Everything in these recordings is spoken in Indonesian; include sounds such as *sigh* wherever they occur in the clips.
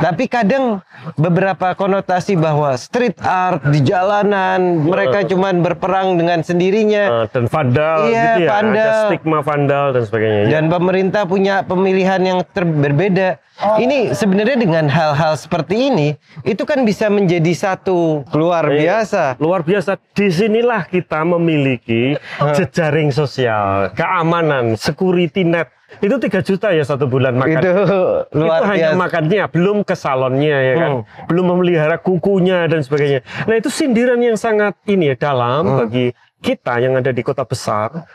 Tapi kadang beberapa konotasi bahwa street art di jalanan mereka cuma berperang dengan sendirinya. Uh, dan vandal iya, gitu ya. Vandal. Ada stigma vandal dan sebagainya. Dan ya. pemerintah punya pemilihan yang berbeda. Oh. Ini sebenarnya dengan hal-hal seperti ini itu kan bisa menjadi satu luar eh, biasa. Luar biasa. Disinilah kita memiliki jejaring sosial, keamanan, security net itu tiga juta ya satu bulan makan. Itu luar hanya makannya, belum ke salonnya ya kan, hmm. belum memelihara kukunya dan sebagainya. Nah itu sindiran yang sangat ini ya dalam hmm. bagi kita yang ada di kota besar.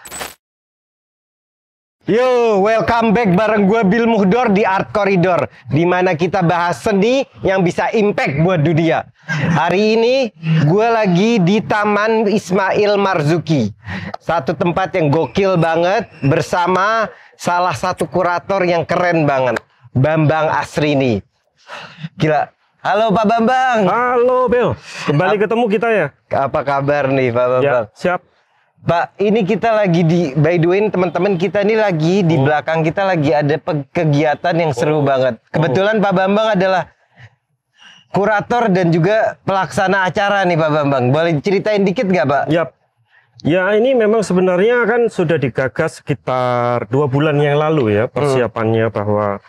Yo, welcome back bareng gue Bill Muhdor di Art Corridor mana kita bahas seni yang bisa impact buat dunia Hari ini gue lagi di Taman Ismail Marzuki Satu tempat yang gokil banget Bersama salah satu kurator yang keren banget Bambang Asrini Gila, Halo Pak Bambang. Halo Bill. Kembali ketemu kita ya. Apa kabar nih Pak Bambang? Ya, siap. Pak, ini kita lagi di by the way teman-teman kita ini lagi di oh. belakang kita lagi ada kegiatan yang seru oh. banget. Kebetulan oh. Pak Bambang adalah kurator dan juga pelaksana acara nih Pak Bambang. Boleh ceritain dikit nggak Pak? Yap. Ya ini memang sebenarnya kan sudah digagas sekitar dua bulan yang lalu ya hmm. persiapannya bahwa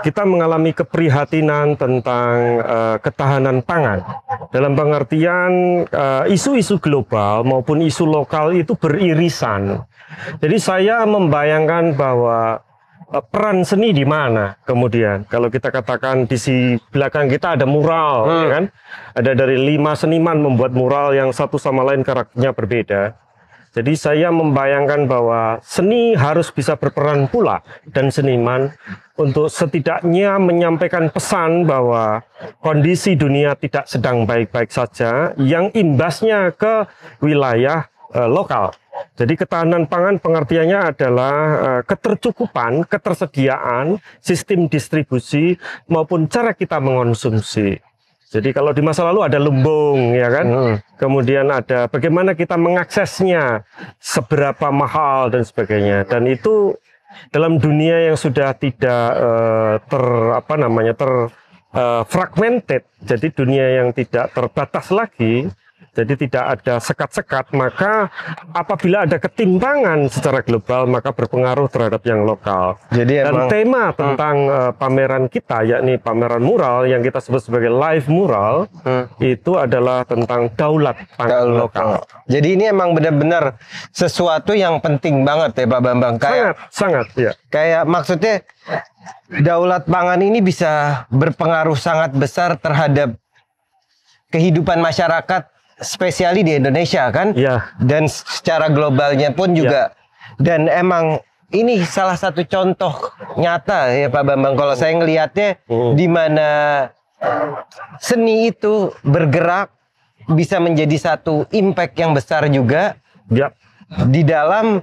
kita mengalami keprihatinan tentang uh, ketahanan pangan dalam pengertian eh, isu-isu uh, global maupun isu lokal itu beririsan. Jadi saya membayangkan bahwa eh, peran seni di mana kemudian kalau kita katakan di si belakang kita ada mural hmm. ya kan ada dari lima seniman membuat mural yang satu sama lain karakternya berbeda jadi saya membayangkan bahwa seni harus bisa berperan pula dan seniman untuk setidaknya menyampaikan pesan bahwa kondisi dunia tidak sedang baik-baik saja yang imbasnya ke wilayah e, lokal. Jadi ketahanan pangan pengertiannya adalah e, ketercukupan, ketersediaan, sistem distribusi maupun cara kita mengonsumsi. Jadi kalau di masa lalu ada lumbung, ya kan? Hmm. Kemudian ada bagaimana kita mengaksesnya, seberapa mahal dan sebagainya. Dan itu dalam dunia yang sudah tidak uh, ter apa namanya ter uh, fragmented, jadi dunia yang tidak terbatas lagi, jadi tidak ada sekat-sekat, maka apabila ada ketimpangan secara global, maka berpengaruh terhadap yang lokal. Jadi Dan emang, tema hmm. tentang uh, pameran kita, yakni pameran mural yang kita sebut sebagai live mural, hmm. itu adalah tentang daulat pangan lokal. Jadi ini emang benar-benar sesuatu yang penting banget ya Pak Bambang. Kayak, sangat, sangat ya. Kayak maksudnya daulat pangan ini bisa berpengaruh sangat besar terhadap kehidupan masyarakat spesiali di Indonesia kan yeah. dan secara globalnya pun iya. juga yeah. dan emang ini salah satu contoh nyata ya Pak Bambang kalau saya ngelihatnya uh. di mana seni itu bergerak bisa menjadi satu impact yang besar juga iya. di dalam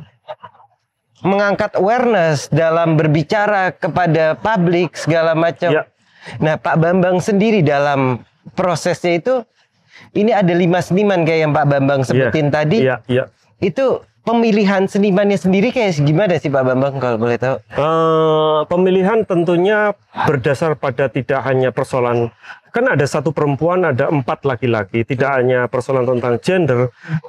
mengangkat awareness dalam berbicara kepada publik segala macam. Iya. Nah Pak Bambang sendiri dalam prosesnya itu ini ada lima seniman kayak yang Pak Bambang iya, sebutin yeah. tadi. Iya, yeah, Yeah. Itu pemilihan senimannya sendiri kayak gimana sih Pak Bambang kalau boleh tahu? Uh, pemilihan tentunya berdasar pada tidak hanya persoalan kan ada satu perempuan ada empat laki-laki tidak hanya persoalan tentang gender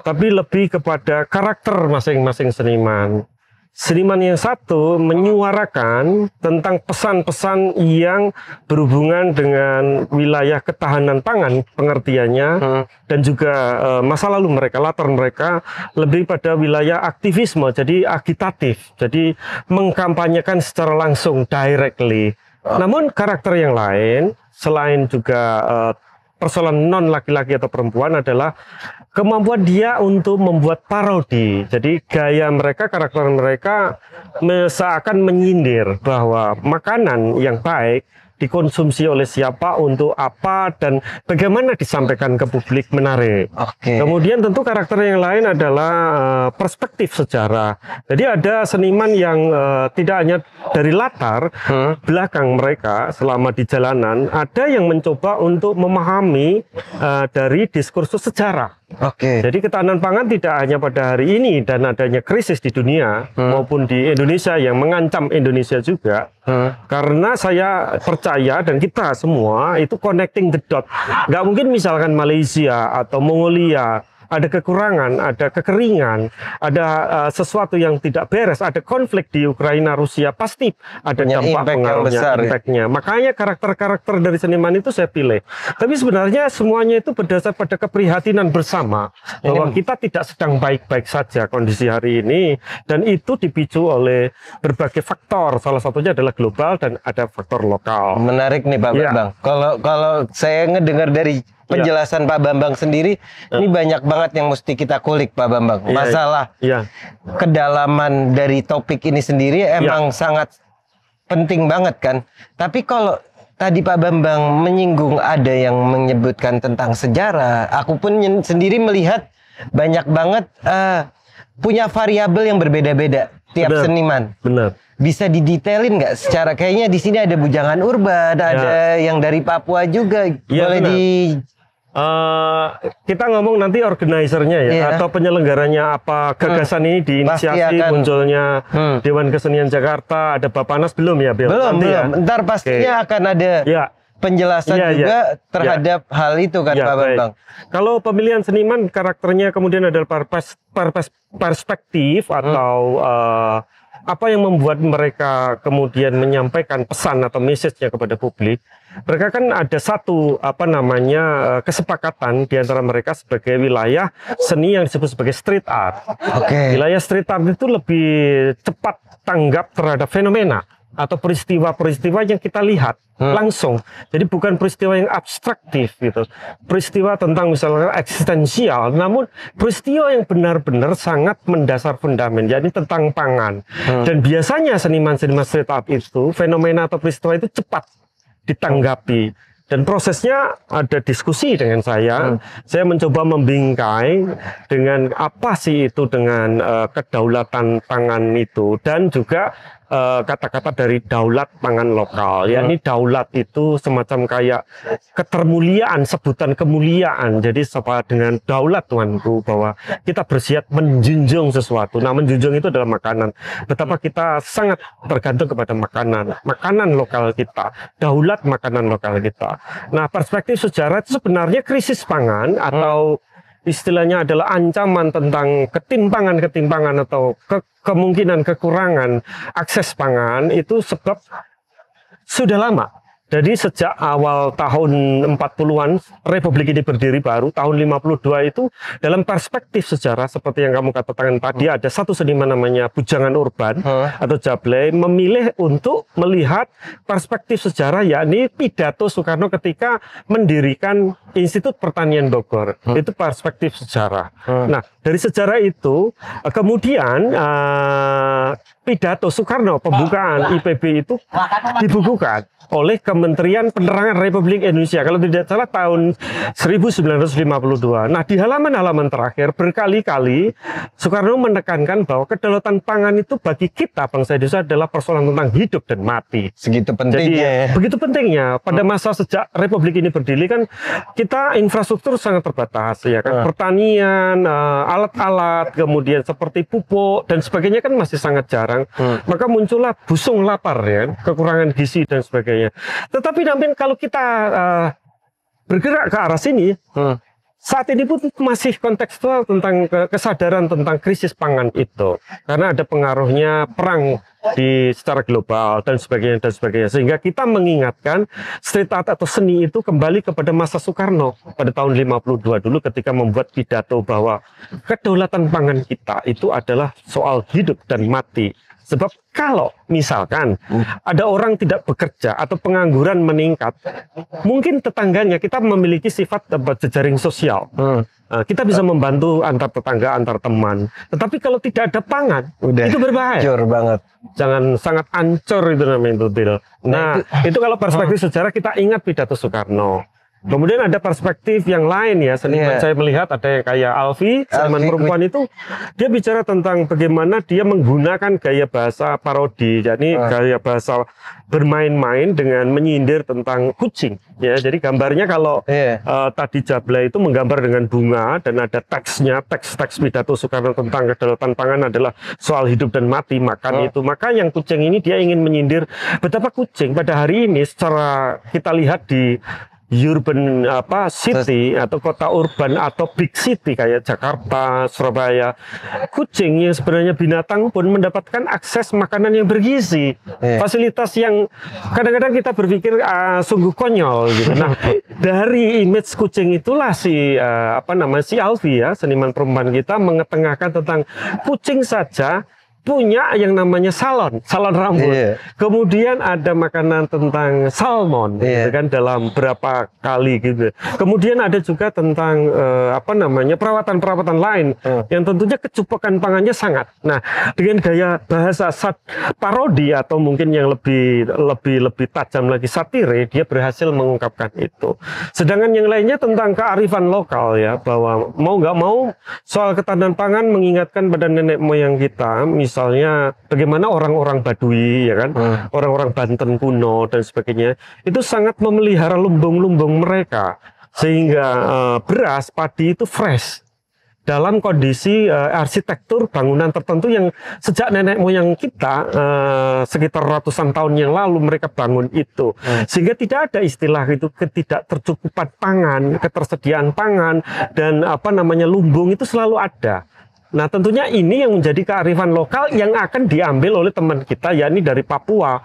tapi lebih kepada karakter masing-masing seniman Seniman yang satu menyuarakan tentang pesan-pesan yang berhubungan dengan wilayah ketahanan pangan pengertiannya hmm. dan juga e, masa lalu mereka, latar mereka lebih pada wilayah aktivisme, jadi agitatif, jadi mengkampanyekan secara langsung directly. Hmm. Namun karakter yang lain selain juga e, persoalan non laki-laki atau perempuan adalah kemampuan dia untuk membuat parodi. Jadi gaya mereka, karakter mereka seakan menyindir bahwa makanan yang baik dikonsumsi oleh siapa, untuk apa, dan bagaimana disampaikan ke publik menarik. Okay. Kemudian tentu karakter yang lain adalah eh, perspektif sejarah. Jadi ada seniman yang eh, tidak hanya dari latar hmm. belakang mereka selama di jalanan, ada yang mencoba untuk memahami eh, dari diskursus sejarah. Oke. Okay. Jadi ketahanan pangan tidak hanya pada hari ini dan adanya krisis di dunia hmm. maupun di Indonesia yang mengancam Indonesia juga. Hmm. Karena saya percaya dan kita semua itu connecting the dot. Gak mungkin misalkan Malaysia atau Mongolia ada kekurangan, ada kekeringan, ada uh, sesuatu yang tidak beres, ada konflik di Ukraina Rusia pasti ada Punya dampak impact pengaruhnya, besar, Ya? Makanya karakter-karakter dari seniman itu saya pilih. Tapi sebenarnya semuanya itu berdasar pada keprihatinan bersama bahwa kita tidak sedang baik-baik saja kondisi hari ini dan itu dipicu oleh berbagai faktor. Salah satunya adalah global dan ada faktor lokal. Menarik nih Pak ya. Bang. Kalau kalau saya ngedengar dari Iya. penjelasan yeah. Pak Bambang sendiri yeah. ini banyak banget yang mesti kita kulik Pak Bambang. Yeah, Masalah yeah. kedalaman dari topik ini sendiri iya. emang yeah. sangat penting banget kan. Tapi kalau tadi Pak Bambang menyinggung ada yang menyebutkan tentang sejarah, aku pun sendiri melihat banyak banget uh, punya variabel yang berbeda-beda tiap Benar. seniman. Benar bisa didetailin nggak secara kayaknya di sini ada bujangan urban, ya. ada yang dari Papua juga. Ya, Boleh benar. Uh, kita ngomong nanti organisernya ya yeah. atau penyelenggaranya apa gagasan hmm. ini diinisiasi munculnya hmm. Dewan Kesenian Jakarta ada Bapak Nas belum ya Bill? Belum nanti belum. Ya? Ntar pastinya okay. akan ada ya. penjelasan ya, juga yeah. terhadap yeah. hal itu kan ya, Pak Bambang. Kalau pemilihan seniman karakternya kemudian adalah perspektif hmm. atau uh, apa yang membuat mereka kemudian menyampaikan pesan atau message-nya kepada publik mereka kan ada satu apa namanya eh, kesepakatan di antara mereka sebagai wilayah seni yang disebut sebagai street art. Oke. Okay. Wilayah street art itu lebih cepat tanggap terhadap fenomena atau peristiwa-peristiwa yang kita lihat hmm. langsung. Jadi bukan peristiwa yang abstraktif gitu. Peristiwa tentang misalnya eksistensial, namun peristiwa yang benar-benar sangat mendasar fundament, Jadi tentang pangan. Hmm. Dan biasanya seniman-seniman street art itu fenomena atau peristiwa itu cepat ditanggapi dan prosesnya ada diskusi dengan saya. Hmm. Saya mencoba membingkai dengan apa sih itu dengan uh, kedaulatan tangan itu dan juga Eh, kata-kata uh, dari daulat pangan lokal. Ya, ini daulat itu semacam kayak ketermuliaan, sebutan kemuliaan. Jadi sepa dengan daulat tuanku bahwa kita bersiap menjunjung sesuatu. Nah, menjunjung itu adalah makanan. Betapa kita sangat tergantung kepada makanan, makanan lokal kita, daulat makanan lokal kita. Nah, perspektif sejarah itu sebenarnya krisis pangan atau hmm istilahnya adalah ancaman tentang ketimpangan-ketimpangan atau ke kemungkinan kekurangan akses pangan itu sebab sudah lama jadi sejak awal tahun 40-an Republik ini berdiri baru tahun 52 itu dalam perspektif sejarah seperti yang kamu katakan tadi ada satu seniman namanya Bujangan Urban hmm. atau Jablay memilih untuk melihat perspektif sejarah yakni pidato Soekarno ketika mendirikan Institut Pertanian Bogor. Hmm. Itu perspektif sejarah. Hmm. Nah, dari sejarah itu eh, kemudian uh, pidato Soekarno pembukaan IPB itu kan dibukukan oleh Kementerian Penerangan Republik Indonesia kalau tidak salah tahun 1952. Nah di halaman-halaman terakhir berkali-kali Soekarno menekankan bahwa kedaulatan pangan itu bagi kita bangsa Indonesia adalah persoalan tentang hidup dan mati. Segitu pentingnya. Jadi, ya. begitu pentingnya pada hmm. masa sejak Republik ini berdiri kan kita infrastruktur sangat terbatas ya kan hmm. pertanian eh, alat-alat kemudian seperti pupuk dan sebagainya kan masih sangat jarang, hmm. maka muncullah busung lapar ya, kekurangan gizi dan sebagainya. Tetapi nampin kalau kita uh, bergerak ke arah sini, hmm saat ini pun masih kontekstual tentang kesadaran tentang krisis pangan itu karena ada pengaruhnya perang di secara global dan sebagainya dan sebagainya sehingga kita mengingatkan street art atau seni itu kembali kepada masa Soekarno pada tahun 52 dulu ketika membuat pidato bahwa kedaulatan pangan kita itu adalah soal hidup dan mati Sebab kalau misalkan hmm. ada orang tidak bekerja atau pengangguran meningkat, mungkin tetangganya kita memiliki sifat jejaring sosial. Hmm. Nah, kita bisa membantu antar tetangga, antar teman. Tetapi kalau tidak ada pangan, Udah, itu berbahaya. Jor banget. Jangan sangat ancur itu namanya itu, Nah, nah itu, itu kalau perspektif hmm. sejarah kita ingat pidato Soekarno Kemudian ada perspektif yang lain ya. Seniman yeah. saya melihat ada yang kayak Alfi, seniman perempuan itu dia bicara tentang bagaimana dia menggunakan gaya bahasa parodi, jadi oh. gaya bahasa bermain-main dengan menyindir tentang kucing. Ya, jadi gambarnya kalau yeah. Iya. uh, tadi Jabla itu menggambar dengan bunga dan ada teksnya, teks-teks pidato Soekarno tentang kedaulatan pangan adalah soal hidup dan mati, makan oh. itu. Maka yang kucing ini dia ingin menyindir betapa kucing pada hari ini secara kita lihat di urban apa city atau kota urban atau big city kayak Jakarta, Surabaya, kucing yang sebenarnya binatang pun mendapatkan akses makanan yang bergizi, yeah. fasilitas yang kadang-kadang kita berpikir uh, sungguh konyol gitu. Nah, *laughs* dari image kucing itulah si uh, apa namanya si Alfi ya, seniman perempuan kita mengetengahkan tentang kucing saja punya yang namanya salon, salon rambut. Yeah. Kemudian ada makanan tentang salmon, yeah. gitu iya. kan dalam berapa kali gitu. Kemudian ada juga tentang uh, apa namanya perawatan-perawatan lain hmm. yang tentunya kecupukan pangannya sangat. Nah, dengan gaya bahasa sat parodi atau mungkin yang lebih lebih lebih tajam lagi satire, dia berhasil mengungkapkan itu. Sedangkan yang lainnya tentang kearifan lokal ya bahwa mau nggak mau soal ketahanan pangan mengingatkan pada nenek moyang kita. Mis misalnya bagaimana orang-orang Badui ya kan, hmm. orang-orang Banten kuno dan sebagainya itu sangat memelihara lumbung-lumbung mereka sehingga uh, beras padi itu fresh dalam kondisi uh, arsitektur bangunan tertentu yang sejak nenek moyang kita uh, sekitar ratusan tahun yang lalu mereka bangun itu hmm. sehingga tidak ada istilah itu ketidaktercukupan pangan ketersediaan pangan dan apa namanya lumbung itu selalu ada Nah, tentunya ini yang menjadi kearifan lokal yang akan diambil oleh teman kita, yakni dari Papua.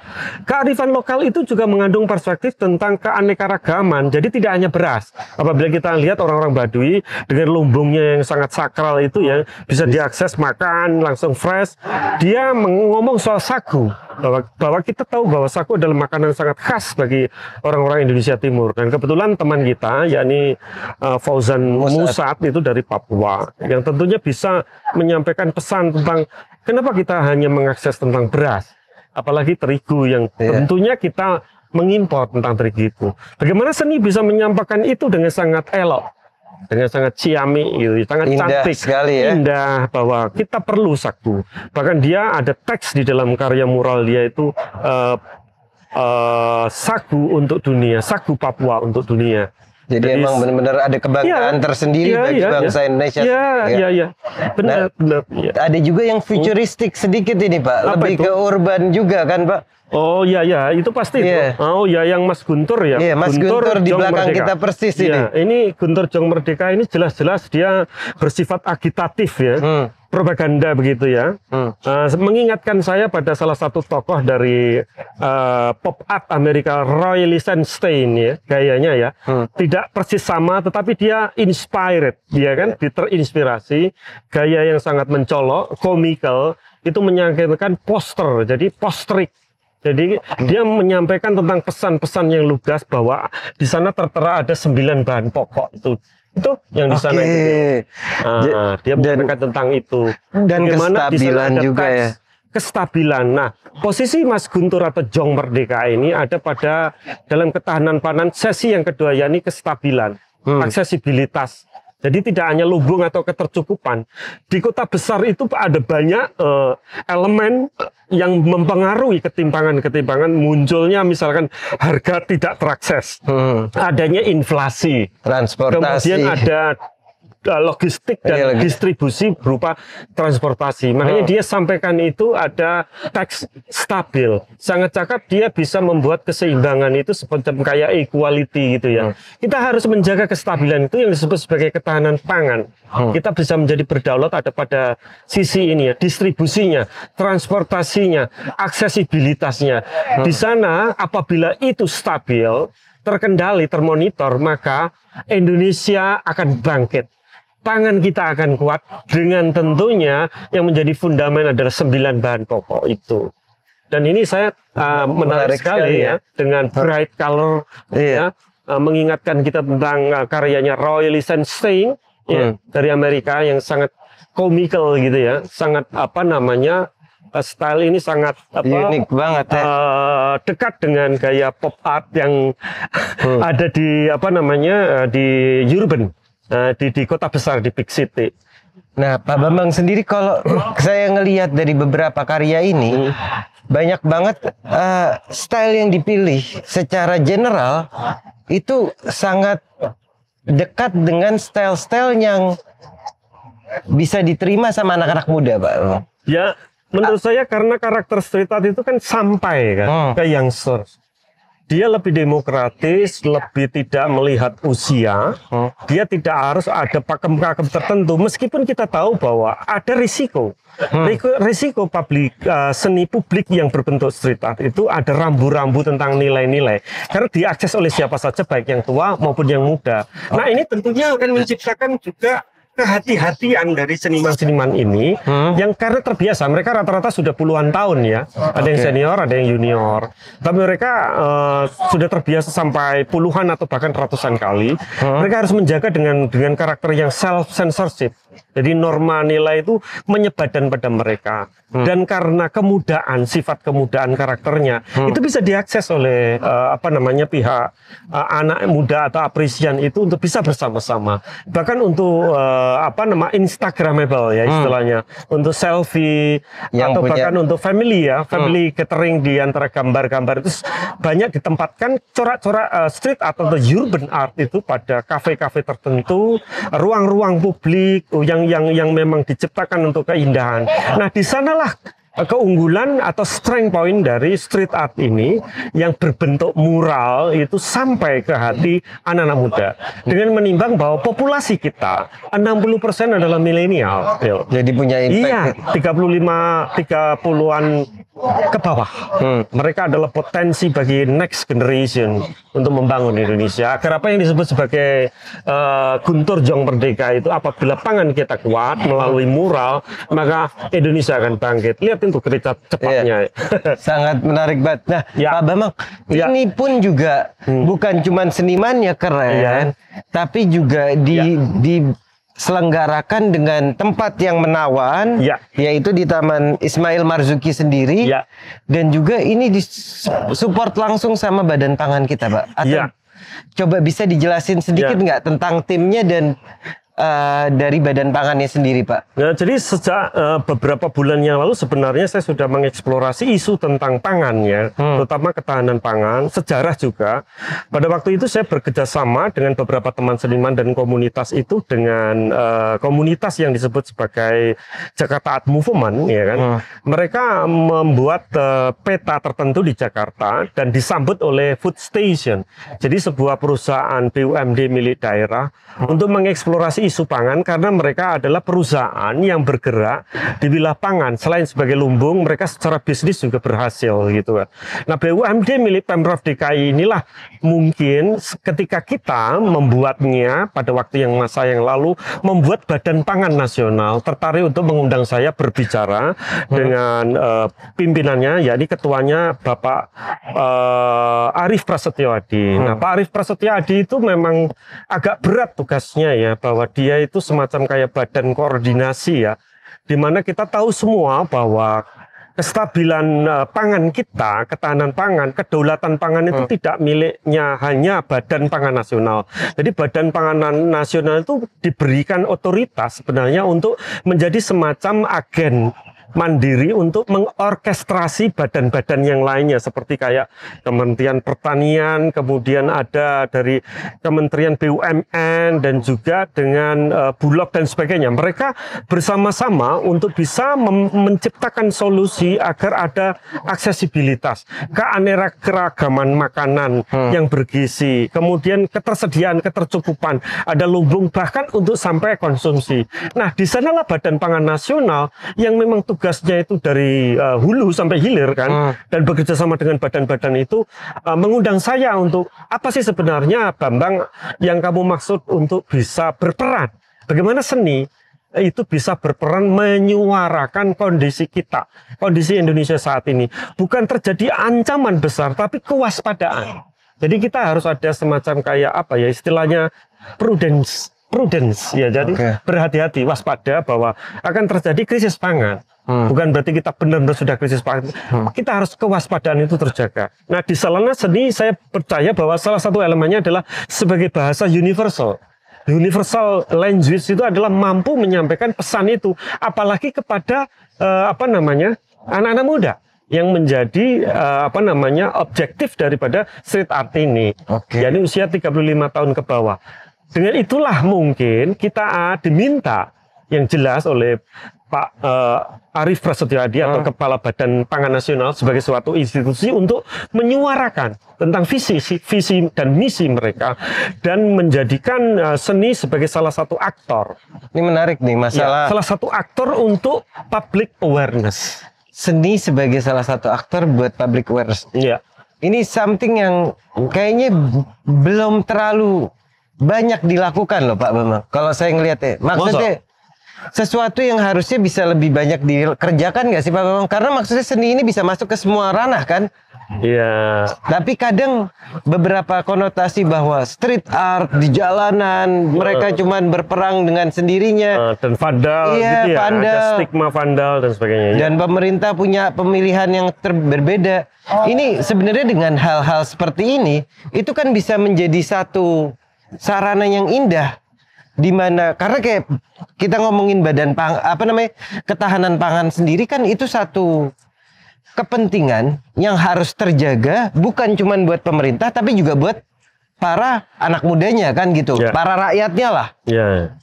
Kearifan lokal itu juga mengandung perspektif tentang keanekaragaman. Jadi tidak hanya beras. Apabila kita lihat orang-orang Baduy dengan lumbungnya yang sangat sakral itu ya, bisa diakses makan langsung fresh. Dia mengomong soal sagu bahwa, bahwa kita tahu bahwa sagu adalah makanan sangat khas bagi orang-orang Indonesia Timur dan kebetulan teman kita yakni uh, Fauzan Musat. Musat itu dari Papua yang tentunya bisa menyampaikan pesan tentang kenapa kita hanya mengakses tentang beras, apalagi terigu yang yeah. tentunya kita mengimpor tentang terigu itu. Bagaimana seni bisa menyampaikan itu dengan sangat elok? dengan sangat ciamik gitu, sangat indah cantik, sekali ya. indah bahwa kita perlu sagu. Bahkan dia ada teks di dalam karya mural dia itu uh, uh, sagu untuk dunia, sagu Papua untuk dunia. Jadi, Jadi emang benar-benar ada kebanggaan ya, tersendiri ya, bagi ya, bangsa ya. Indonesia. Iya, iya, iya. iya. Benar, nah, benar. Ya. Ada juga yang oh. futuristik sedikit ini, Pak. Apa Lebih itu? ke urban juga kan, Pak? Oh iya iya. itu pasti yeah. itu. Iya. Oh iya, yang Mas Guntur ya. Iya, Mas Guntur, Guntur di Jong belakang Merdeka. kita persis yeah, ini. ini Guntur Jong Merdeka ini jelas-jelas dia bersifat agitatif ya. Hmm propaganda begitu ya, hmm. uh, mengingatkan saya pada salah satu tokoh dari uh, pop art Amerika Roy Lichtenstein ya gayanya ya, hmm. tidak persis sama tetapi dia inspired, ya kan? dia kan yeah. terinspirasi gaya yang sangat mencolok, komikal itu menyampaikan poster, jadi posterik. Jadi dia menyampaikan tentang pesan-pesan yang lugas bahwa di sana tertera ada sembilan bahan pokok itu itu yang di okay. itu. Nah, dia ah, berbicara tentang itu. Dan Bagaimana kestabilan juga ya. Kestabilan. Nah, posisi Mas Guntur atau Jong Merdeka ini ada pada dalam ketahanan pangan sesi yang kedua yakni kestabilan, hmm. aksesibilitas. Jadi tidak hanya lubung atau ketercukupan. Di kota besar itu ada banyak uh, elemen yang mempengaruhi ketimpangan-ketimpangan munculnya misalkan harga tidak terakses, hmm. adanya inflasi, transportasi, kemudian ada logistik iya, dan distribusi berupa transportasi. Makanya oh. dia sampaikan itu ada teks stabil. Sangat cakap dia bisa membuat keseimbangan itu seperti kayak equality gitu ya. Hmm. Kita harus menjaga kestabilan itu yang disebut sebagai ketahanan pangan. Hmm. Kita bisa menjadi berdaulat ada pada sisi ini ya, distribusinya, transportasinya, aksesibilitasnya. Hmm. Di sana apabila itu stabil, terkendali, termonitor, maka Indonesia akan bangkit pangan kita akan kuat dengan tentunya yang menjadi fundament adalah sembilan bahan pokok itu. Dan ini saya uh, menarik, menarik sekali ya, ya dengan bright color iya. ya, uh, mengingatkan kita tentang uh, karyanya Roy Lichtenstein ya, hmm. ya, dari Amerika yang sangat komikal gitu ya, sangat apa namanya uh, style ini sangat apa, unik banget ya. Uh, dekat dengan gaya pop art yang hmm. *laughs* ada di apa namanya uh, di urban uh, di di kota besar di Big City. Nah, Pak Bambang sendiri kalau *coughs* saya ngelihat dari beberapa karya ini hmm. banyak banget uh, style yang dipilih secara general itu sangat dekat dengan style-style yang bisa diterima sama anak-anak muda, Pak. Ya, menurut A ah. saya karena karakter street art itu kan sampai kan hmm. ke source dia lebih demokratis, iya. lebih tidak melihat usia. Hmm. Dia tidak harus ada pakem-pakem tertentu, meskipun kita tahu bahwa ada risiko. Hmm. Risiko publik, uh, seni publik yang berbentuk street art itu ada rambu-rambu tentang nilai-nilai. Karena diakses oleh siapa saja, baik yang tua maupun yang muda. Nah ini tentunya akan menciptakan juga kehati-hatian dari seniman-seniman ini hmm. yang karena terbiasa mereka rata-rata sudah puluhan tahun ya oh, ada yang senior ada yang junior tapi mereka uh, sudah terbiasa sampai puluhan atau bahkan ratusan kali hmm. mereka harus menjaga dengan dengan karakter yang self censorship jadi norma nilai itu menyebadan pada mereka hmm. dan karena kemudaan sifat kemudaan karakternya hmm. itu bisa diakses oleh uh, apa namanya pihak uh, anak muda atau apresian itu untuk bisa bersama-sama bahkan untuk uh, apa nama instagramable ya hmm. istilahnya hmm. untuk selfie Yang atau punya... bahkan untuk family ya hmm. family hmm. catering di antara gambar-gambar itu banyak ditempatkan corak-corak uh, street atau the urban art itu pada kafe-kafe tertentu ruang-ruang publik yang yang yang memang diciptakan untuk keindahan. Nah, di sanalah Eh, keunggulan atau strength point dari street art ini yang berbentuk mural itu sampai ke hati anak-anak muda dengan menimbang bahwa populasi kita 60% adalah milenial. Iya, jadi punya impact. Iya, 35 30-an ke bawah. Hmm. Mereka adalah potensi bagi next generation untuk membangun Indonesia. Agar apa yang disebut sebagai uh, guntur jong merdeka itu apabila pangan kita kuat melalui mural, maka Indonesia akan bangkit. Lihat mungkin cepatnya. Iya. Sangat menarik banget. Nah, ya. Pak Bambang, ya. ini pun juga hmm. bukan cuman senimannya keren, ya. tapi juga di ya. di selenggarakan dengan tempat yang menawan, ya. yaitu di Taman Ismail Marzuki sendiri, ya. dan juga ini disupport langsung sama badan pangan kita, Pak. Atau ya. coba bisa dijelasin sedikit ya. nggak ya. tentang timnya dan Eh, dari badan pangannya sendiri, Pak? Nah, jadi sejak uh, beberapa bulan yang lalu sebenarnya saya sudah mengeksplorasi isu tentang pangan ya, hmm. terutama ketahanan pangan, sejarah juga. Pada waktu itu saya bekerja sama dengan beberapa teman seniman dan komunitas itu dengan uh, komunitas yang disebut sebagai Jakarta Art Movement, ya kan? Hmm. Mereka membuat uh, peta tertentu di Jakarta dan disambut oleh Food Station. Jadi sebuah perusahaan BUMD milik daerah hmm. untuk mengeksplorasi isu pangan karena mereka adalah perusahaan yang bergerak di wilayah pangan. Selain sebagai lumbung, mereka secara bisnis juga berhasil gitu Nah BUMD milik Pemprov DKI inilah mungkin ketika kita membuatnya pada waktu yang masa yang lalu membuat Badan Pangan Nasional tertarik untuk mengundang saya berbicara hmm. dengan uh, pimpinannya yakni ketuanya Bapak uh, eh, Arif Prasetyo Adi. Nah hmm. Pak Arif Prasetyo Adi itu memang agak berat tugasnya ya bahwa dia itu semacam kayak badan koordinasi ya, di mana kita tahu semua bahwa kestabilan eh, pangan kita, ketahanan pangan, kedaulatan pangan itu hmm. tidak miliknya hanya Badan Pangan Nasional. Jadi Badan Pangan Nasional itu diberikan otoritas sebenarnya untuk menjadi semacam agen mandiri untuk mengorkestrasi badan-badan yang lainnya seperti kayak Kementerian Pertanian, kemudian ada dari Kementerian BUMN dan juga dengan uh, Bulog dan sebagainya. Mereka bersama-sama untuk bisa menciptakan solusi agar ada aksesibilitas, keanekaragaman makanan hmm. yang bergizi, kemudian ketersediaan, ketercukupan, ada lumbung bahkan untuk sampai konsumsi. Nah, di sanalah Badan Pangan Nasional yang memang tugasnya itu dari uh, hulu sampai hilir kan hmm. dan bekerja sama dengan badan-badan itu uh, mengundang saya untuk apa sih sebenarnya Bambang yang kamu maksud untuk bisa berperan bagaimana seni itu bisa berperan menyuarakan kondisi kita, kondisi Indonesia saat ini. Bukan terjadi ancaman besar, tapi kewaspadaan. Jadi kita harus ada semacam kayak apa ya istilahnya prudence, prudence ya. Jadi okay. berhati-hati, waspada bahwa akan terjadi krisis pangan. Hmm. Bukan berarti kita benar-benar sudah krisis pangan. Hmm. Kita harus kewaspadaan itu terjaga. Nah, di Salana seni saya percaya bahwa salah satu elemennya adalah sebagai bahasa universal. Universal language itu adalah mampu menyampaikan pesan itu, apalagi kepada uh, apa namanya anak-anak muda yang menjadi uh, apa namanya objektif daripada street art ini. Okay. Yani usia 35 tahun ke bawah. Dengan itulah mungkin kita ah, diminta yang jelas oleh Pak uh, eh, Arief Prasetyo Adi atau ah. Kepala Badan Pangan Nasional sebagai suatu institusi untuk menyuarakan tentang visi, visi dan misi mereka dan menjadikan uh, seni sebagai salah satu aktor. Ini menarik nih ya, masalah. Ya, salah satu aktor untuk public awareness. Seni sebagai salah satu aktor buat public awareness. Iya. Ini something yang kayaknya belum terlalu banyak dilakukan loh Pak Bambang. Kalau saya ngelihat ya, maksudnya sesuatu yang harusnya bisa lebih banyak dikerjakan gak sih Pak Bambang? Karena maksudnya seni ini bisa masuk ke semua ranah kan? Iya. Tapi kadang beberapa konotasi bahwa street art di jalanan yeah. mereka cuman berperang dengan sendirinya. Uh, dan vandal iya, gitu ya. Vandal. Ada stigma vandal dan sebagainya. Iya. Dan yeah. pemerintah punya pemilihan yang berbeda. Oh. Ini sebenarnya dengan hal-hal seperti ini itu kan bisa menjadi satu sarana yang indah di mana karena kayak kita ngomongin badan pang apa namanya ketahanan pangan sendiri kan itu satu kepentingan yang harus terjaga bukan cuma buat pemerintah tapi juga buat para anak mudanya kan gitu yeah. para rakyatnya lah yeah.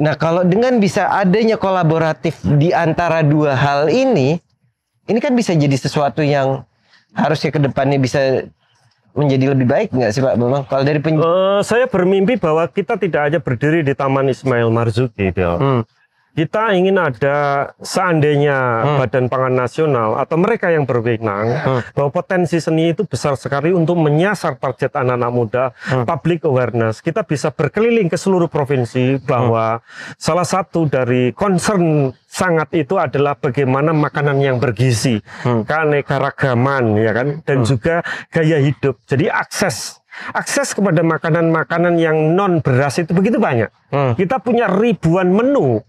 nah kalau dengan bisa adanya kolaboratif di antara dua hal ini ini kan bisa jadi sesuatu yang harusnya kedepannya bisa menjadi lebih baik nggak sih Pak Bambang? Kalau dari pen... uh, saya bermimpi bahwa kita tidak hanya berdiri di Taman Ismail Marzuki, Hmm kita ingin ada seandainya hmm. Badan Pangan Nasional atau mereka yang berwenang hmm. bahwa potensi seni itu besar sekali untuk menyasar target anak-anak muda, hmm. public awareness. Kita bisa berkeliling ke seluruh provinsi bahwa hmm. salah satu dari concern sangat itu adalah bagaimana makanan yang bergizi, hmm. keanekaragaman ya kan dan hmm. juga gaya hidup. Jadi akses akses kepada makanan-makanan yang non beras itu begitu banyak. Hmm. Kita punya ribuan menu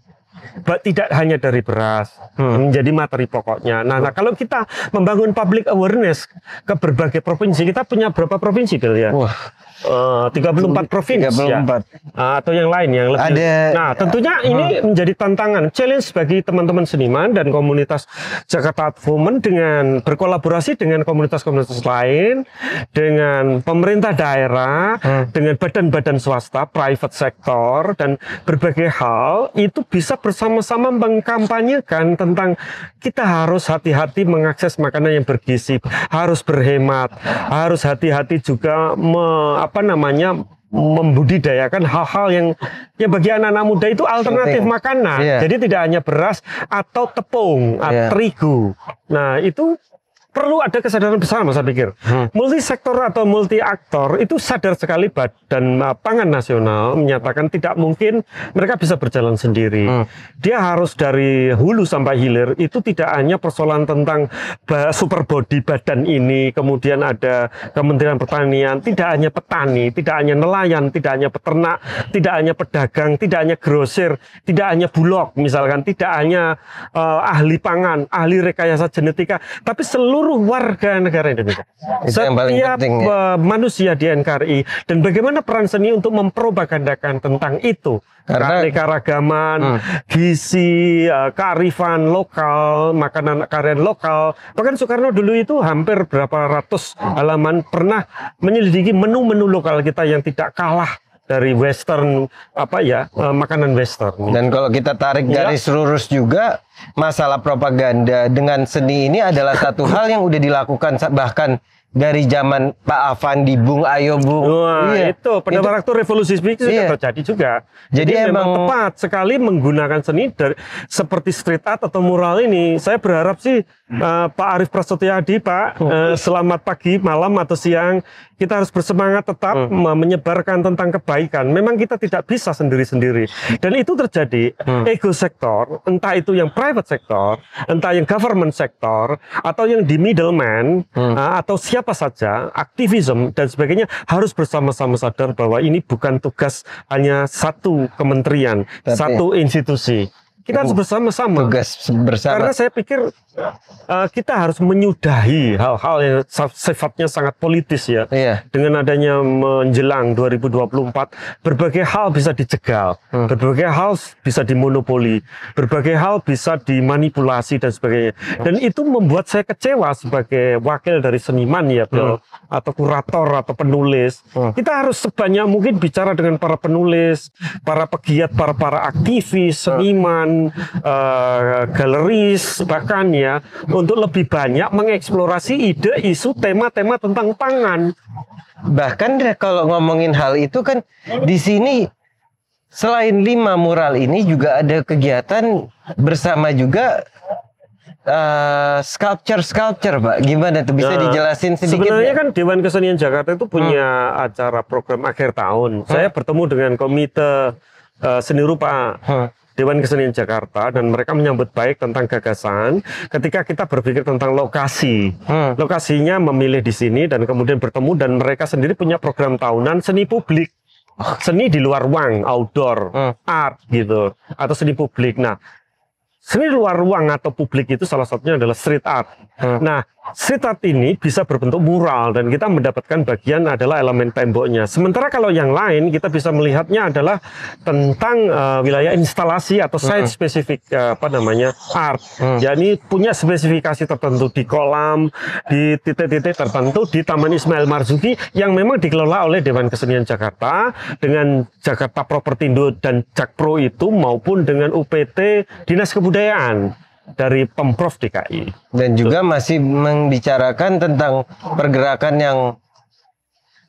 tidak hanya dari beras hmm. menjadi hmm, materi pokoknya. Nah, nah, kalau kita membangun public awareness ke berbagai provinsi, kita punya berapa provinsi, Bill ya? Wah, Eh, puluh 34 provinsi ya? ah, atau yang lain yang lebih. Ada, nah, tentunya uh, ini eh. menjadi tantangan, challenge bagi teman-teman seniman dan komunitas Jakarta Art Women dengan berkolaborasi dengan komunitas-komunitas lain, dengan pemerintah daerah, hmm. dengan badan-badan swasta, private sector dan berbagai hal itu bisa bersama-sama mengkampanyekan tentang kita harus hati-hati mengakses makanan yang bergizi, harus berhemat, harus hati-hati juga apa namanya membudidayakan hal-hal yang ya bagi anak-anak muda itu alternatif makanan. Yeah. Jadi tidak hanya beras atau tepung, yeah. atau terigu. Nah, itu perlu ada kesadaran besar masa pikir. Hmm. Multi sektor atau multi aktor itu sadar sekali Badan eh, Pangan Nasional menyatakan tidak mungkin mereka bisa berjalan sendiri. Hmm. Dia harus dari hulu sampai hilir itu tidak hanya persoalan tentang eh, super body badan ini, kemudian ada Kementerian Pertanian, tidak hanya petani, tidak hanya nelayan, tidak hanya peternak, tidak hanya pedagang, tidak hanya grosir, tidak hanya bulog misalkan, tidak hanya uh, ahli pangan, ahli rekayasa genetika, tapi seluruh seluruh warga negara Indonesia. Itu Setiap penting, ya? Eh, manusia di NKRI dan bagaimana peran seni untuk mempropagandakan tentang itu. Karena keanekaragaman, hmm. gizi, eh, kearifan lokal, makanan karen lokal. Bahkan Soekarno dulu itu hampir berapa ratus halaman pernah menyelidiki menu-menu lokal kita yang tidak kalah dari western apa ya uh, makanan western. Dan kalau kita tarik ya. garis lurus juga masalah propaganda dengan seni ini adalah satu hal yang udah dilakukan bahkan dari zaman Pak Afandi, Bung Ayo Bung. Wah, iya. itu pada itu, waktu revolusi itu iya. terjadi juga. Jadi, Jadi emang, memang tepat sekali menggunakan seni dari seperti street art atau mural ini. Saya berharap sih uh, Pak Arif Prasetyadi, Pak, uh, selamat pagi, malam atau siang kita harus bersemangat tetap hmm. menyebarkan tentang kebaikan. Memang kita tidak bisa sendiri-sendiri. Dan itu terjadi hmm. ego sektor, entah itu yang private sektor, entah yang government sektor, atau yang di middleman, hmm. Ah, atau siapa saja, aktivisme dan sebagainya harus bersama-sama sadar bahwa ini bukan tugas hanya satu kementerian, Tapi, satu institusi kita harus bersama-sama. Tugas bersama. Karena saya pikir uh, kita harus menyudahi hal-hal yang sifatnya sangat politis ya. Iya. Dengan adanya menjelang 2024, berbagai hal bisa dicegal, hmm. berbagai hal bisa dimonopoli, berbagai hal bisa dimanipulasi dan sebagainya. Dan itu membuat saya kecewa sebagai wakil dari seniman ya, hmm. atau kurator atau penulis. Hmm. Kita harus sebanyak mungkin bicara dengan para penulis, para pegiat, para para aktivis, hmm. seniman uh, galeris bahkan ya untuk lebih banyak mengeksplorasi ide, isu, tema-tema tentang pangan. Bahkan ya, kalau ngomongin hal itu kan di sini selain lima mural ini juga ada kegiatan bersama juga Uh, eh, sculpture sculpture pak gimana tuh bisa nah, dijelasin sedikit sebenarnya ya? kan Dewan Kesenian Jakarta itu punya hmm. acara program akhir tahun hmm. saya bertemu dengan komite uh, seni rupa hmm. Dewan Kesenian Jakarta dan mereka menyambut baik tentang gagasan ketika kita berpikir tentang lokasi. Hmm. Lokasinya memilih di sini dan kemudian bertemu dan mereka sendiri punya program tahunan seni publik oh. seni di luar ruang, outdoor, hmm. art gitu, atau seni publik. Nah, seni luar ruang atau publik itu salah satunya adalah street art. Hmm. Nah, sitat ini bisa berbentuk mural dan kita mendapatkan bagian adalah elemen temboknya. Sementara kalau yang lain kita bisa melihatnya adalah tentang uh, wilayah instalasi atau site spesifik uh, apa namanya art. Uh-huh. Mm. Yakni punya spesifikasi tertentu di kolam, di titik-titik tertentu di Taman Ismail Marzuki yang memang dikelola oleh Dewan Kesenian Jakarta dengan Jakarta Propertindo dan Jakpro itu maupun dengan UPT Dinas Kebudayaan dari Pemprov DKI. Dan juga masih membicarakan tentang pergerakan yang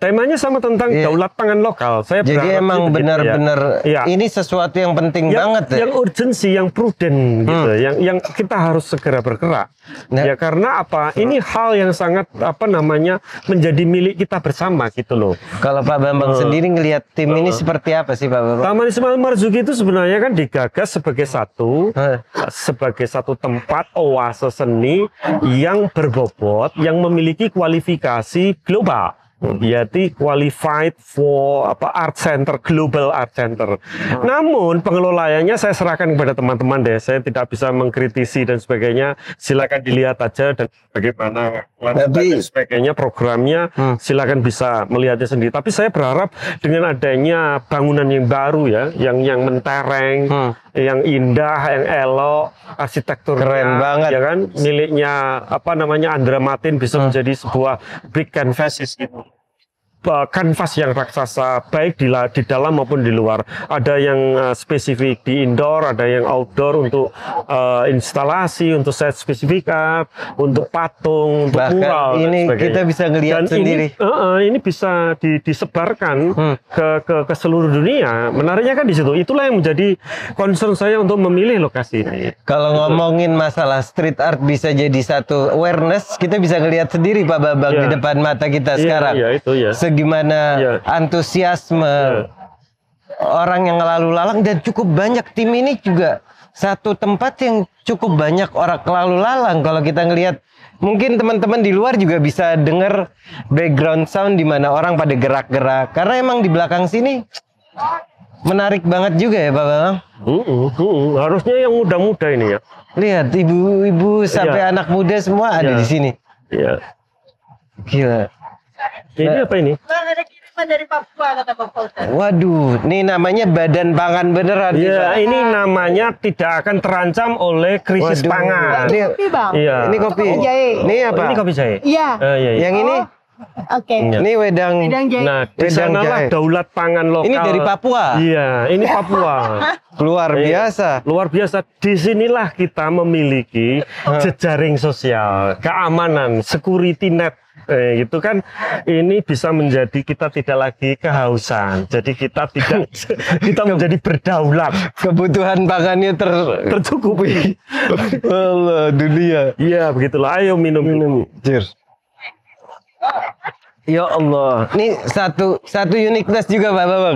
Temanya sama tentang yeah. daulat pangan lokal. Saya Jadi emang ya. benar-benar ya. ini sesuatu yang penting yang, banget. Ya. Yang urgensi, yang prudent gitu. hmm. gitu, yang yang kita harus segera bergerak. Nah. Ya karena apa? Ini hmm. hal yang sangat apa namanya menjadi milik kita bersama gitu loh. Kalau Pak Bambang uh, sendiri ngelihat tim uh, ini hmm. seperti apa sih Pak Bambang? Taman Ismail Marzuki itu sebenarnya kan digagas sebagai satu uh. sebagai satu tempat oase seni yang berbobot, yang memiliki kualifikasi global Mhm. Yati qualified for apa art center global art center. Hmm. Namun pengelolaannya saya serahkan kepada teman-teman deh. Saya tidak bisa mengkritisi dan sebagainya. Silakan dilihat aja dan bagaimana Tapi, dan sebagainya programnya hmm. silakan bisa melihatnya sendiri. Tapi saya berharap dengan adanya bangunan yang baru ya, yang yang mentereng, hmm. yang indah, yang elok, arsitektur keren banget ya kan miliknya apa namanya Andra Martin bisa hmm. menjadi sebuah big canvas itu. Eh, kanvas yang raksasa baik di, di dalam maupun di luar. Ada yang uh, spesifik di indoor, ada yang outdoor untuk uh, instalasi, untuk set spesifik up, untuk patung, untuk Bahkan mural. Ini dan kita bisa ngelihat dan sendiri. Ini, uh, uh, ini bisa di, disebarkan hmm. ke, ke ke seluruh dunia. Menariknya kan di situ. Itulah yang menjadi concern saya untuk memilih lokasi ini. Kalau ngomongin masalah street art bisa jadi satu awareness, kita bisa ngelihat sendiri Pak Babang yeah. di iya. depan mata kita iya, sekarang. yeah, itu ya. Yeah gimana yeah. antusiasme yeah. orang yang lalu lalang dan cukup banyak tim ini juga satu tempat yang cukup banyak orang lalu lalang kalau kita ngelihat mungkin teman-teman di luar juga bisa dengar background sound di mana orang pada gerak-gerak karena emang di belakang sini menarik banget juga ya Pak Bang. -mm, mm -mm. harusnya yang muda-muda ini ya. Lihat ibu-ibu sampai yeah. anak muda semua ada yeah. di sini. Iya. Gila. Ini nah, apa ini? Bang nah, ada kiriman dari Papua kata Bapak Waduh, ini namanya badan pangan beneran. Iya, ini namanya tidak akan terancam oleh krisis Waduh. pangan. Ini kopi, Bang. Iya. Ini kopi. kopi jahe. Ini apa? Ini kopi jahe. Iya. Uh, iya, iya. Yang ini oh, Oke. Okay. Iya. Ini wedang. Wedang jahe. Nah, di wedang sanalah jahe. daulat pangan lokal. Ini dari Papua. Iya, ini Papua. *laughs* Luar iya. biasa. Luar biasa. Disinilah kita memiliki jejaring sosial, keamanan, security net eh, itu kan ini bisa menjadi kita tidak lagi kehausan. Jadi kita tidak *laughs* kita menjadi berdaulat. Kebutuhan pangannya ter tercukupi. *laughs* Allah dunia. Iya begitulah. Ayo minum. Minum. Cheers. Ya Allah, ini satu satu uniqueness juga Pak Bapak.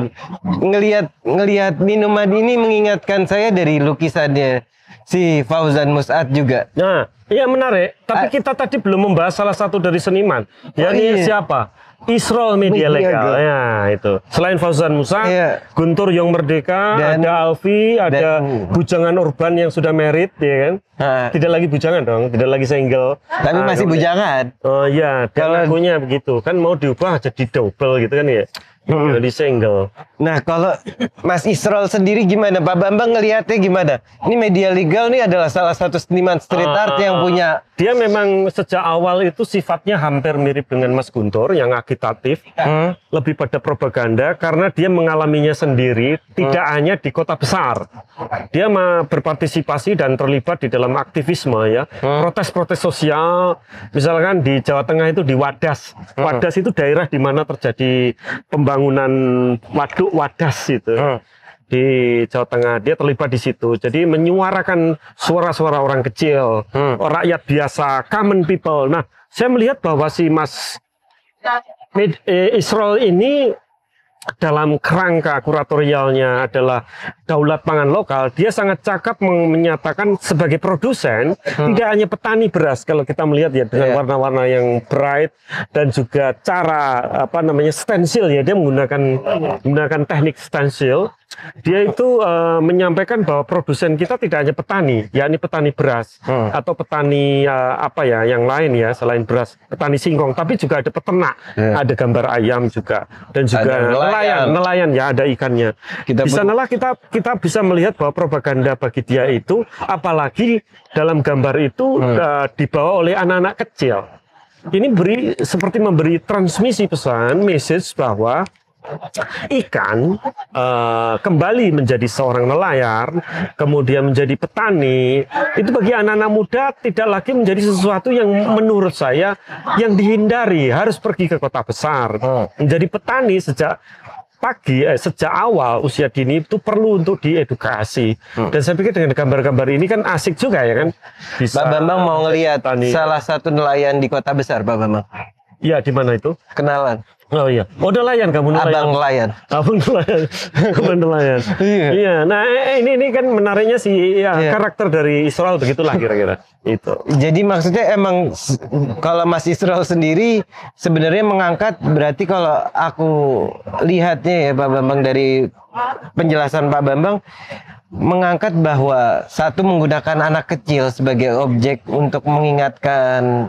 Ngelihat ngelihat minuman ini mengingatkan saya dari lukisannya si Fauzan Musad juga. Nah, iya menarik. Tapi A ah. kita tadi belum membahas salah satu dari seniman. Oh, iya. siapa? Israel Media Legal. Ya, itu. Selain Fauzan Musa, iya. Guntur yang Merdeka, dan, ada Alfi, ada dan, bujangan urban yang sudah merit, ya kan? Nah, tidak lagi bujangan dong, tidak lagi single. Tapi nah, masih bujangan. Oh iya, kalau lagunya begitu. Kan mau diubah jadi double gitu kan ya. Hmm. single. Nah kalau Mas Isrol sendiri gimana? Pak Bambang ngelihatnya gimana? Ini media legal nih adalah salah satu seniman street uh, art yang ah. punya. Dia memang sejak awal itu sifatnya hampir mirip dengan Mas Guntur yang agitatif, hmm. lebih pada propaganda karena dia mengalaminya sendiri, hmm. tidak hanya di kota besar. Dia berpartisipasi dan terlibat di dalam aktivisme ya, hmm. protes-protes hmm. sosial. Misalkan di Jawa Tengah itu di Wadas. Hmm. Wadas itu daerah di mana terjadi pembangunan pembangunan waduk wadas itu hmm. di Jawa Tengah dia terlibat di situ. Jadi menyuarakan suara-suara orang kecil, hmm. rakyat biasa, common people. Nah, saya melihat bahwa si Mas eh, Israel ini dalam kerangka kuratorialnya adalah daulat pangan lokal, dia sangat cakap menyatakan sebagai produsen, hmm. tidak hanya petani beras kalau kita melihat ya dengan iya. warna-warna yeah. yang bright dan juga cara apa namanya stensil ya dia menggunakan menggunakan teknik stensil. Dia itu uh, menyampaikan bahwa produsen kita tidak hanya petani, ya ini petani beras hmm. atau petani uh, apa ya yang lain ya selain beras, petani singkong, tapi juga ada peternak, yeah. ada gambar ayam juga dan juga nelayan, nelayan, nelayan ya ada ikannya. Kita Di kita kita bisa melihat bahwa propaganda bagi dia itu, apalagi dalam gambar itu hmm. uh, dibawa oleh anak-anak kecil. Ini beri seperti memberi transmisi pesan, message bahwa ikan uh, kembali menjadi seorang nelayan, kemudian menjadi petani, itu bagi anak-anak muda tidak lagi menjadi sesuatu yang menurut saya yang dihindari, harus pergi ke kota besar, hmm. menjadi petani sejak pagi eh, sejak awal usia dini itu perlu untuk diedukasi hmm. dan saya pikir dengan gambar-gambar ini kan asik juga ya kan bisa Pak Bambang mau ngelihat salah satu nelayan di kota besar Pak Bambang Iya di mana itu kenalan Oh iya. Oh nelayan kamu nelayan. Abang nelayan. Abang nelayan. *laughs* Abang nelayan. iya. iya. Nah eh, eh, ini ini kan menariknya sih ya, iya. karakter dari Israel begitulah *laughs* kira-kira. Itu. Jadi maksudnya emang kalau Mas Israel sendiri sebenarnya mengangkat berarti kalau aku lihatnya ya Pak Bambang dari penjelasan Pak Bambang mengangkat bahwa satu menggunakan anak kecil sebagai objek untuk mengingatkan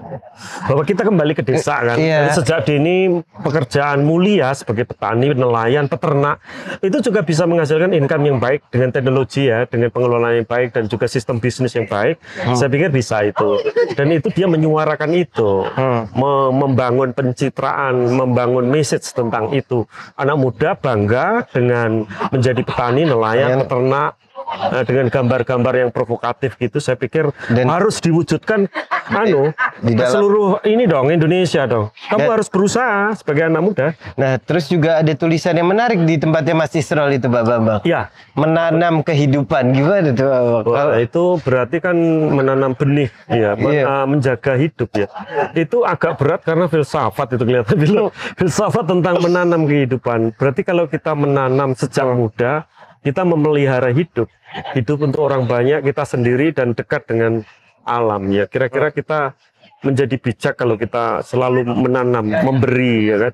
bahwa kita kembali ke desa eh, kan. Iya. sejak dini pekerjaan mulia sebagai petani, nelayan, peternak itu juga bisa menghasilkan income yang baik dengan teknologi ya, dengan pengelolaan yang baik dan juga sistem bisnis yang baik. Hmm. Saya pikir bisa itu. Dan itu dia menyuarakan itu, hmm. membangun pencitraan, membangun message tentang itu. Anak muda bangga dengan menjadi petani, nelayan, peternak, Nah, dengan gambar-gambar yang provokatif gitu saya pikir dan, harus diwujudkan anu di dalam, seluruh ini dong Indonesia dong kamu dan, harus berusaha sebagai anak muda nah terus juga ada tulisan yang menarik di tempatnya Mas Isrol itu Pak Bambang ya menanam kehidupan gimana tuh Pak Wah, itu berarti kan menanam benih ya men, iya. ah, menjaga hidup ya itu agak berat karena filsafat itu kelihatan *laughs* filsafat tentang menanam kehidupan berarti kalau kita menanam sejak muda kita memelihara hidup, hidup untuk orang banyak, kita sendiri dan dekat dengan alam ya. Kira-kira kita menjadi bijak kalau kita selalu menanam, memberi, ya kan?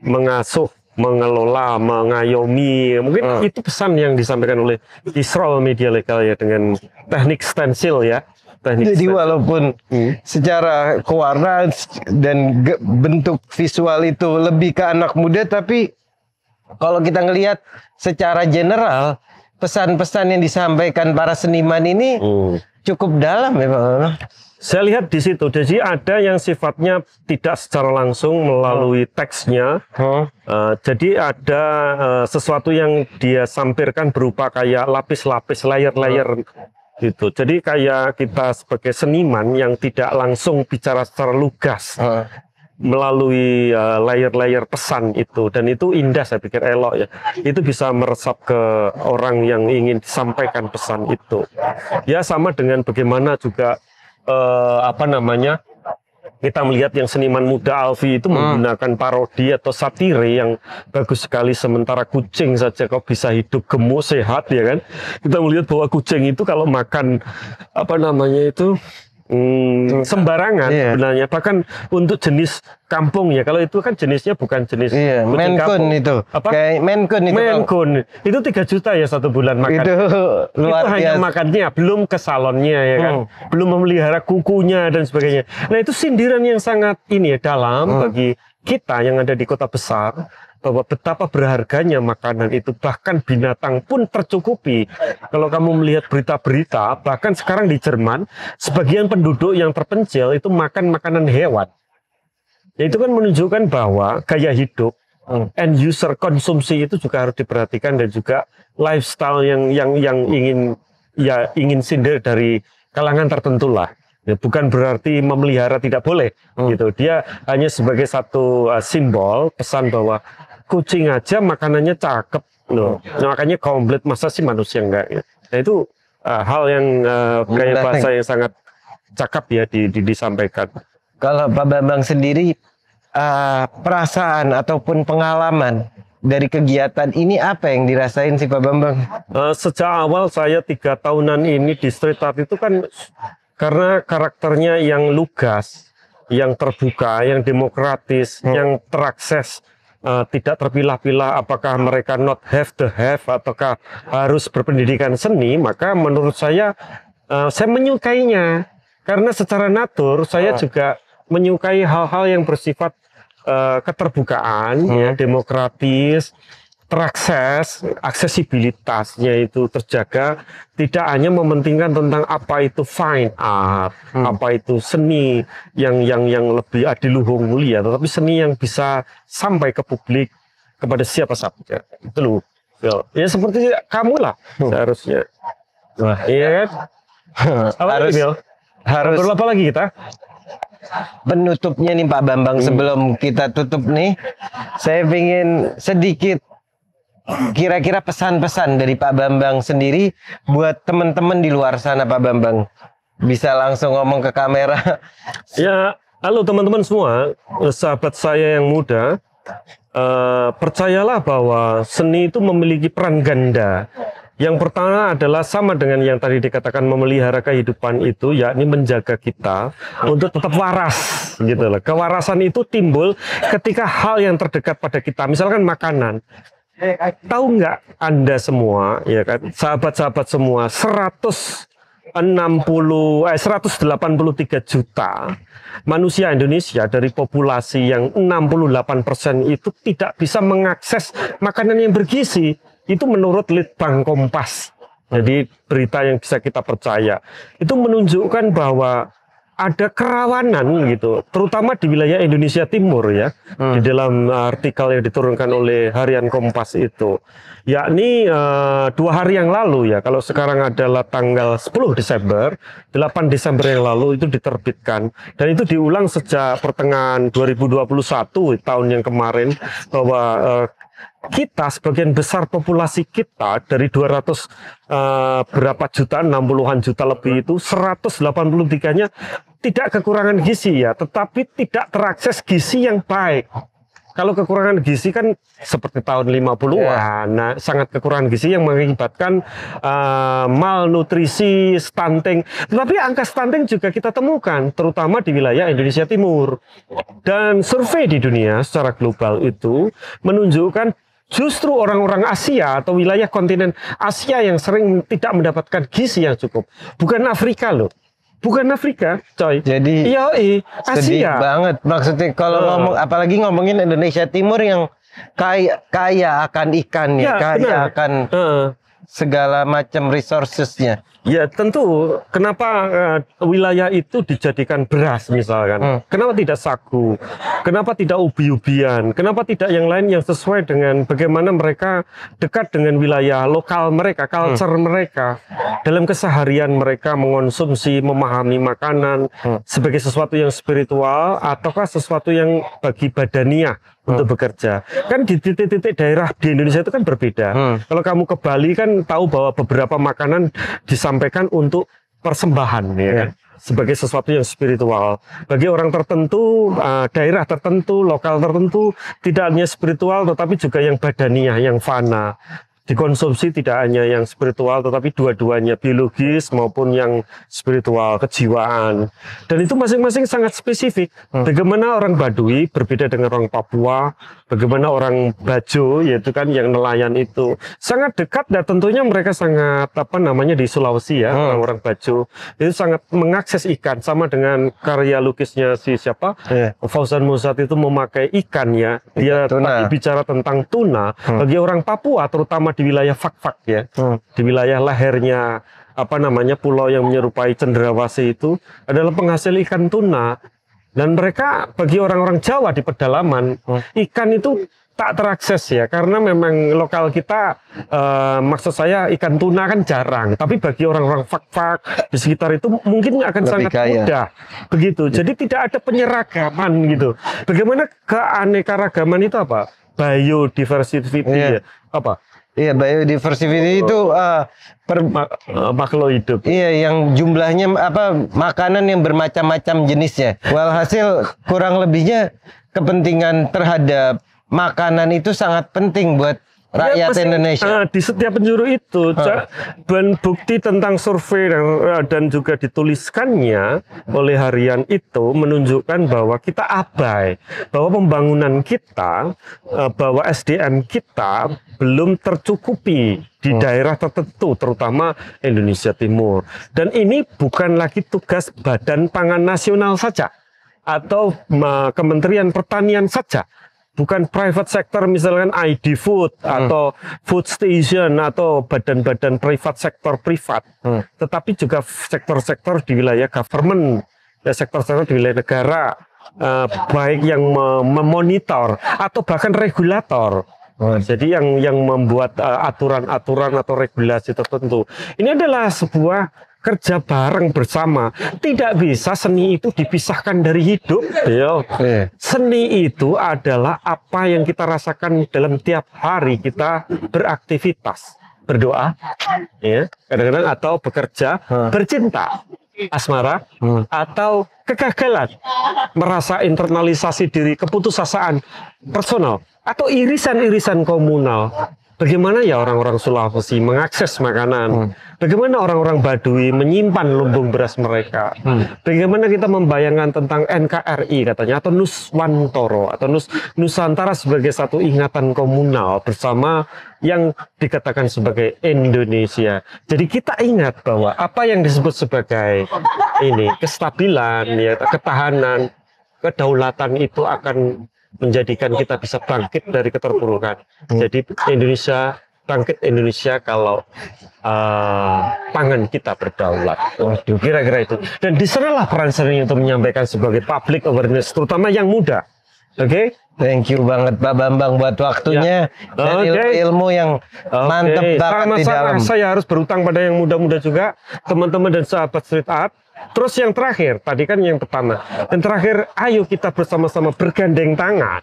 mengasuh, mengelola, mengayomi. Mungkin uh. itu pesan yang disampaikan oleh Israel Media Legal ya dengan teknik stensil ya. Teknik Jadi stensil. walaupun hmm. secara kewarna dan bentuk visual itu lebih ke anak muda, tapi kalau kita ngelihat secara general pesan-pesan yang disampaikan para seniman ini hmm. cukup dalam memang. Ya, Saya lihat di situ, jadi ada yang sifatnya tidak secara langsung melalui teksnya. Hmm. Uh, jadi ada uh, sesuatu yang dia sampirkan berupa kayak lapis-lapis, layer-layer hmm. gitu. Jadi kayak kita sebagai seniman yang tidak langsung bicara secara lugas, hmm melalui eh, layer-layer uh, pesan itu dan itu indah saya pikir elok ya itu bisa meresap ke orang yang ingin disampaikan pesan itu ya sama dengan bagaimana juga uh, apa namanya kita melihat yang seniman muda Alfi itu hmm. menggunakan parodi atau satire yang bagus sekali sementara kucing saja kok bisa hidup gemuk sehat ya kan kita melihat bahwa kucing itu kalau makan apa namanya itu hmm, sembarangan iya. sebenarnya bahkan untuk jenis kampung ya kalau itu kan jenisnya bukan jenis iya, kucing itu apa kayak menkun itu menkun itu tiga juta ya satu bulan makan itu, luar itu hanya makannya belum ke salonnya ya kan hmm. belum memelihara kukunya dan sebagainya nah itu sindiran yang sangat ini ya dalam hmm. bagi kita yang ada di kota besar bahwa betapa berharganya makanan itu bahkan binatang pun tercukupi. Kalau kamu melihat berita-berita bahkan sekarang di Jerman sebagian penduduk yang terpencil itu makan makanan hewan. Ya itu kan menunjukkan bahwa gaya hidup hmm. end user konsumsi itu juga harus diperhatikan dan juga lifestyle yang yang yang ingin ya ingin sindir dari kalangan tertentu lah ya, bukan berarti memelihara tidak boleh hmm. gitu dia hanya sebagai satu uh, simbol pesan bahwa kucing aja makanannya cakep loh. Oh, iya. Nah, makanya komplit masa sih manusia enggak ya. Nah itu uh, hal yang uh, kayak bahasa yang sangat cakep ya di, di, disampaikan. Kalau Pak Bambang sendiri uh, perasaan ataupun pengalaman dari kegiatan ini apa yang dirasain sih Pak Bambang? Uh, sejak awal saya tiga tahunan ini di street art itu kan karena karakternya yang lugas, yang terbuka, yang demokratis, hmm. yang terakses Eh, tidak terpilah-pilah apakah mereka not have the have ataukah harus berpendidikan seni, maka menurut saya uh, saya menyukainya karena secara natur saya uh. juga menyukai hal-hal yang bersifat uh, keterbukaan, ya, hmm. ya, demokratis, terakses, aksesibilitasnya itu terjaga, tidak hanya mementingkan tentang apa itu fine art, hmm. apa itu seni yang yang yang lebih adiluhung mulia, tetapi seni yang bisa sampai ke publik kepada siapa saja. Itu loh. Ya seperti kamu lah hmm. seharusnya. Wah, iya kan? *laughs* apa harus, lagi, harus. Perlu apa lagi kita? penutupnya nih Pak Bambang hmm. sebelum kita tutup nih saya ingin sedikit kira-kira pesan-pesan dari Pak Bambang sendiri buat teman-teman di luar sana Pak Bambang bisa langsung ngomong ke kamera *laughs* ya halo teman-teman semua eh, sahabat saya yang muda uh, percayalah bahwa seni itu memiliki peran ganda yang pertama adalah sama dengan yang tadi dikatakan memelihara kehidupan itu, yakni menjaga kita untuk tetap waras, gitu loh. Kewarasan itu timbul ketika hal yang terdekat pada kita, misalkan makanan. Tahu nggak Anda semua, ya kan, sahabat-sahabat semua, 160 eh 183 juta manusia Indonesia dari populasi yang 68% itu tidak bisa mengakses makanan yang bergizi. Itu menurut Litbang Kompas. Jadi berita yang bisa kita percaya. Itu menunjukkan bahwa ada kerawanan gitu, terutama di wilayah Indonesia Timur ya, hmm. di dalam eh, artikel yang diturunkan oleh harian Kompas itu, yakni uh, dua hari yang lalu ya, kalau sekarang adalah tanggal 10 Desember, 8 Desember yang lalu itu diterbitkan dan itu diulang sejak pertengahan 2021 tahun yang kemarin bahwa uh, kita sebagian besar populasi kita dari 200 uh, berapa juta 60-an juta lebih itu 183-nya tidak kekurangan gizi ya, tetapi tidak terakses gizi yang baik. Kalau kekurangan gizi kan seperti tahun 50-an, yeah. nah sangat kekurangan gizi yang mengakibatkan uh, malnutrisi, stunting. Tetapi angka stunting juga kita temukan, terutama di wilayah Indonesia Timur. Dan survei di dunia secara global itu menunjukkan justru orang-orang Asia atau wilayah kontinen Asia yang sering tidak mendapatkan gizi yang cukup, bukan Afrika loh bukan Afrika, coy. Jadi iya, Asia. Sedih banget. Maksudnya kalau oh. ngomong apalagi ngomongin Indonesia Timur yang kaya kaya akan ikan ya, ya kaya benar. akan uh. segala macam resourcesnya. Ya tentu. Kenapa uh, wilayah itu dijadikan beras misalkan? Hmm. Kenapa tidak sagu? Kenapa tidak ubi-ubian? Kenapa tidak yang lain yang sesuai dengan bagaimana mereka dekat dengan wilayah lokal mereka, hmm. culture hmm. mereka, dalam keseharian mereka mengonsumsi, memahami makanan hmm. sebagai sesuatu yang spiritual ataukah sesuatu yang bagi badania hmm. untuk bekerja. Kan di titik-titik daerah di Indonesia itu kan berbeda. Hmm. Kalau kamu ke Bali kan tahu bahwa beberapa makanan di disampaikan untuk persembahan ya kan iya. sebagai sesuatu yang spiritual. Bagi orang tertentu, eh, daerah tertentu, lokal tertentu, tidak hanya spiritual tetapi juga yang badaniah, yang fana. Dikonsumsi tidak hanya yang spiritual tetapi dua-duanya, biologis maupun yang spiritual, kejiwaan. Dan itu masing-masing sangat spesifik. Hmm. Bagaimana orang Badui berbeda dengan orang Papua, bagaimana orang Bajo yaitu kan yang nelayan itu sangat dekat dan tentunya mereka sangat apa namanya di Sulawesi ya hmm. orang-orang hmm. Bajo itu sangat mengakses ikan sama dengan karya lukisnya si siapa yeah. Fauzan Musad itu memakai ikan ya dia tuna. bicara tentang tuna hmm. bagi orang Papua terutama di wilayah Fak-Fak ya hmm. di wilayah lahirnya apa namanya pulau yang menyerupai cendrawasih itu adalah penghasil ikan tuna dan mereka bagi orang-orang Jawa di pedalaman hmm. ikan itu tak terakses ya karena memang lokal kita eh, maksud saya ikan tuna kan jarang tapi bagi orang-orang fak-fak di sekitar itu mungkin akan Lebih sangat kaya. mudah begitu iya. jadi tidak ada penyeragaman gitu bagaimana keanekaragaman itu apa biodiversity yeah. ya apa Iya, biodiversity itu uh, per, Mak eh, makhluk hidup. Iya, yang jumlahnya apa makanan yang bermacam-macam jenisnya. Walhasil kurang lebihnya kepentingan terhadap makanan itu sangat penting buat rakyat pasti, Indonesia. Uh, di setiap penjuru itu huh. dan bukti tentang survei dan, eh, dan juga dituliskannya oleh harian itu menunjukkan bahwa kita abai bahwa pembangunan kita uh, bahwa SDM kita belum tercukupi di hmm. daerah tertentu, terutama Indonesia Timur. Dan ini bukan lagi tugas Badan Pangan Nasional saja atau Kementerian Pertanian saja, bukan private sector misalkan ID Food hmm. atau food station atau badan-badan private sektor privat, hmm. tetapi juga sektor-sektor di wilayah government, ya sektor-sektor di wilayah negara, eh, baik yang memonitor atau bahkan regulator. Hmm. Jadi yang yang membuat eh, aturan-aturan uh, aturan -aturan atau regulasi tertentu. Ini adalah sebuah kerja bareng bersama. Tidak bisa seni itu dipisahkan dari hidup. Iya. Eh, seni itu adalah apa yang kita rasakan dalam tiap hari kita beraktivitas, berdoa, ya, kadang-kadang atau bekerja, bercinta, asmara, hmm. atau kegagalan, merasa internalisasi diri, keputusasaan personal, atau irisan-irisan komunal Bagaimana ya orang-orang Sulawesi mengakses makanan? Hmm. Bagaimana orang-orang Baduy menyimpan lumbung beras mereka? Hmm. Bagaimana kita membayangkan tentang NKRI katanya atau Nuswantoro atau Nus Nusantara sebagai satu ingatan komunal bersama yang dikatakan sebagai Indonesia. Jadi kita ingat bahwa apa yang disebut sebagai ini kestabilan ya ketahanan kedaulatan itu akan menjadikan kita bisa bangkit dari keterpurukan. Jadi Indonesia bangkit Indonesia kalau uh, eh, pangan kita berdaulat. Waduh, kira-kira itu. Dan diserahlah peran seni untuk menyampaikan sebagai public awareness, terutama yang muda. Oke, okay? Thank you banget Pak Bambang buat waktunya ya. dan okay. ilmu yang okay. mantep banget Sama -sama di dalam. Saya harus berutang pada yang muda-muda juga, teman-teman dan sahabat street art. Terus yang terakhir, tadi kan yang pertama. dan terakhir, ayo kita bersama-sama bergandeng tangan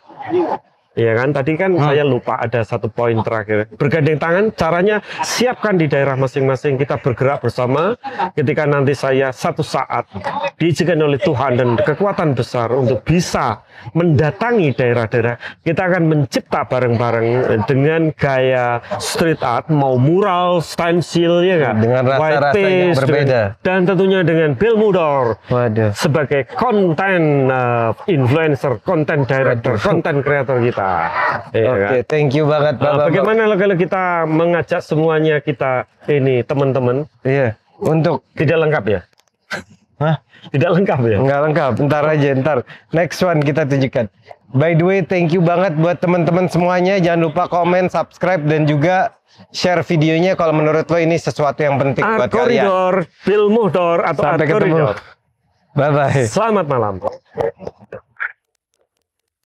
Iya kan, tadi kan hmm. saya lupa ada satu poin terakhir. Bergandeng tangan, caranya siapkan di daerah masing-masing. Kita bergerak bersama. Ketika nanti saya satu saat diizinkan oleh Tuhan dan kekuatan besar untuk bisa mendatangi daerah-daerah, kita akan mencipta bareng-bareng dengan gaya street art, mau mural, stencil, ya kan? Dengan rasa-rasa yang berbeda. dan tentunya dengan Bill Mudor Waduh. sebagai konten uh, influencer, konten director, konten kreator kita. Iya Oke, okay, thank you banget eh, Bapak. Uh, bagaimana kalau kita mengajak semuanya kita ini teman-teman? Iya. Untuk tidak lengkap ya? Hah? Tidak lengkap ya? Enggak lengkap. Ntar aja, ntar. Next one kita tunjukkan. By the way, thank you banget buat teman-teman semuanya. Jangan lupa komen, subscribe, dan juga share videonya kalau menurut lo ini sesuatu yang penting A buat kalian. Koridor, Film Muhdor, atau Sampai ketemu. Bye-bye. Selamat malam.